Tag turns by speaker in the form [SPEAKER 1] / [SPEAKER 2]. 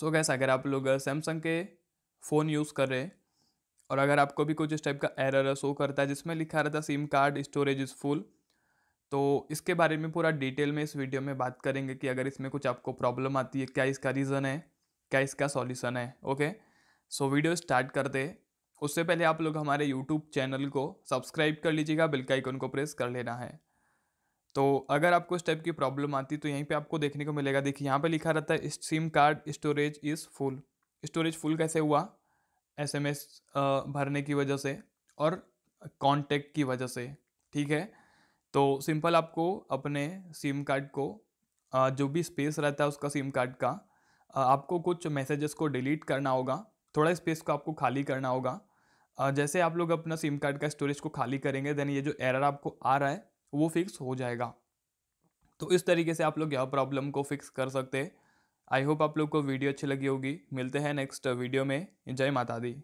[SPEAKER 1] सो so gas अगर आप लोग सैमसंग के फ़ोन यूज़ कर रहे हैं और अगर आपको भी कुछ इस टाइप का एरर शो करता है जिसमें लिखा रहता है SIM card storage is full तो इसके बारे में पूरा डिटेल में इस वीडियो में बात करेंगे कि अगर इसमें कुछ आपको प्रॉब्लम आती है क्या इसका रीज़न है क्या इसका सॉल्यूशन है ओके सो वीडियो स्टार्ट करते उससे पहले आप लोग हमारे यूट्यूब चैनल को सब्सक्राइब कर लीजिएगा बिल्कुल आइकन को प्रेस कर लेना है तो अगर आपको इस टाइप की प्रॉब्लम आती तो यहीं पे आपको देखने को मिलेगा देखिए यहाँ पे लिखा रहता है SIM card storage is full storage full कैसे हुआ एसएमएस भरने की वजह से और कॉन्टेक्ट की वजह से ठीक है तो सिंपल आपको अपने सिम कार्ड को जो भी स्पेस रहता है उसका सिम कार्ड का आपको कुछ मैसेजेस को डिलीट करना होगा थोड़ा स्पेस को आपको खाली करना होगा जैसे आप लोग अपना सिम कार्ड का स्टोरेज को खाली करेंगे देन ये जो एरर आपको आ रहा है वो फिक्स हो जाएगा तो इस तरीके से आप लोग यह प्रॉब्लम को फिक्स कर सकते हैं आई होप आप लोग को वीडियो अच्छी लगी होगी मिलते हैं नेक्स्ट वीडियो में जय माता दी